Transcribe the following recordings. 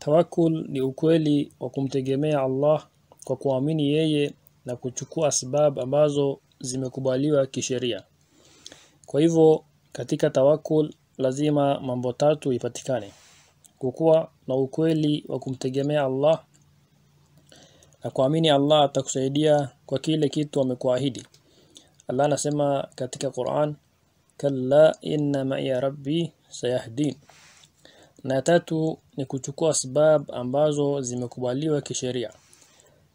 Tawakul ni ukweli wa kumtegemea Allah kwa kuamini yeye na kuchukua sababu ambazo zimekubaliwa kisheria. Kwa hivyo katika tawakul lazima mambo tatu ipatikane: kukuwa na ukweli wa kumtegemea Allah na kuamini Allah atakusaidia kwa kile kitu amekuahidi. Allah anasema katika Qur'an, kalla inna ma'iya rabbi sayahdin na tatu ni kuchukua sababu ambazo zimekubaliwa kisheria.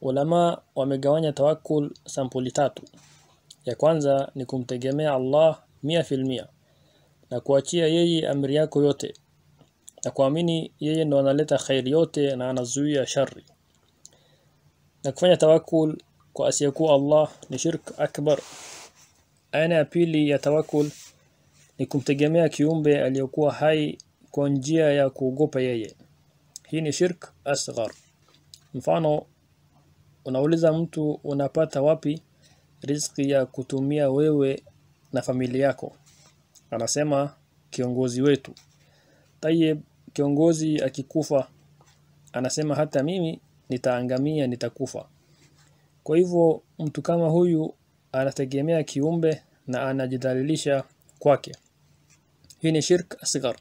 Ulama wamegawanya tawakul sampuli tatu. Ya kwanza ni kumtegemea Allah mia filmia na kuachia yeye amri yako yote na kuamini yeye ndo analeta khair yote na anazuia shari na kufanya tawakul kwa asiyekuwa Allah ni shirk akbar. Aina ya pili ya tawakul ni kumtegemea kiumbe aliyokuwa hai kwa njia ya kuogopa yeye. Hii ni shirk asghar. Mfano, unauliza mtu unapata wapi riziki ya kutumia wewe na familia yako, anasema kiongozi wetu. Tayeb, kiongozi akikufa, anasema hata mimi nitaangamia, nitakufa. Kwa hivyo mtu kama huyu anategemea kiumbe na anajidhalilisha kwake. Hii ni shirk asghar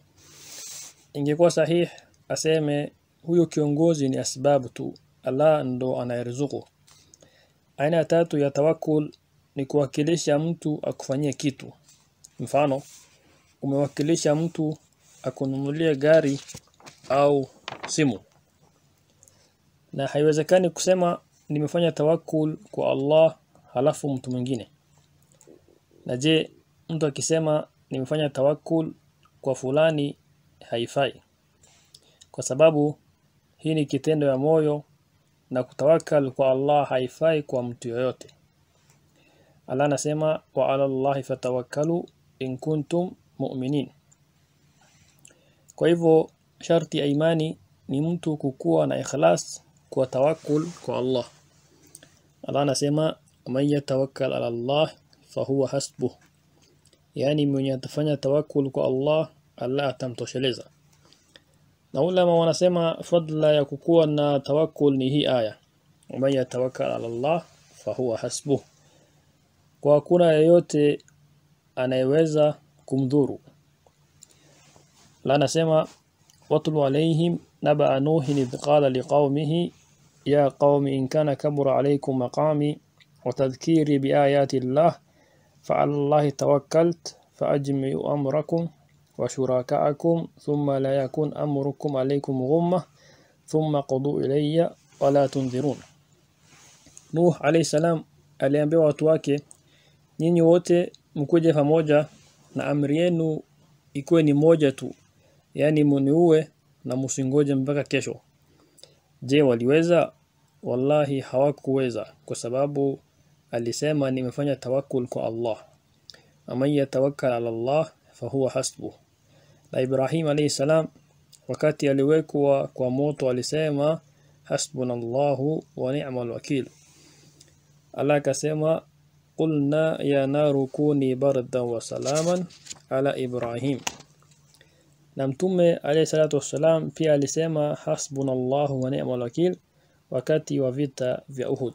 ingekuwa sahih aseme huyo kiongozi ni asbabu tu allah ndo anayeruzuku aina ya tatu ya tawakul ni kuwakilisha mtu akufanyie kitu mfano umewakilisha mtu akununulie gari au simu na haiwezekani kusema nimefanya tawakul kwa Allah halafu mtu mwingine na je mtu akisema nimefanya tawakul kwa fulani haifai, kwa sababu hii ni kitendo ya moyo na kutawakal kwa Allah haifai kwa mtu yoyote. Allah anasema wa ala Allahi fatawakkalu in kuntum mu'minin. Kwa hivyo sharti ya imani ni mtu kukuwa na ikhlas kwa tawakul kwa Allah. Allah anasema man yatawakkal ala Allah fahuwa hasbuh, yani mwenye atafanya tawakul kwa Allah atamtosheleza na ulama wanasema fadla ya kukuwa na tawakul ni hii aya man yatawakkal ala Allah fahuwa hasbuh kwa hakuna yeyote anayeweza kumdhuru la nasema watlu alayhim naba nuhin idh qala liqaumihi ya qaumi in kana kabura alaykum maqami wa tadhkiri biayati Allah fa ala Allah tawakkalt fa ajmi'u amrakum وشركاءكم ثم لا يكون أمركم عليكم غمة ثم قضوا إلي ولا تنذرون Nuh alayhi salam aliambia watu wake nyinyi wote mkuje pamoja na amri yenu ikuwe ni moja tu yani muniue na msingoje mpaka kesho je waliweza wallahi hawakuweza kwa sababu alisema nimefanya tawakul kwa Allah aman yatawakkal ala Allah fahuwa hasbuh la Ibrahim alayhi salam wakati aliwekwa kwa moto alisema hasbunallahu wa ni'mal wakil Allah akasema qulna ya naru kuni bardan wa salaman ala Ibrahim na mtume alayhi salatu wassalam pia alisema hasbunallahu wa ni'mal wakil wakati wa vita vya Uhud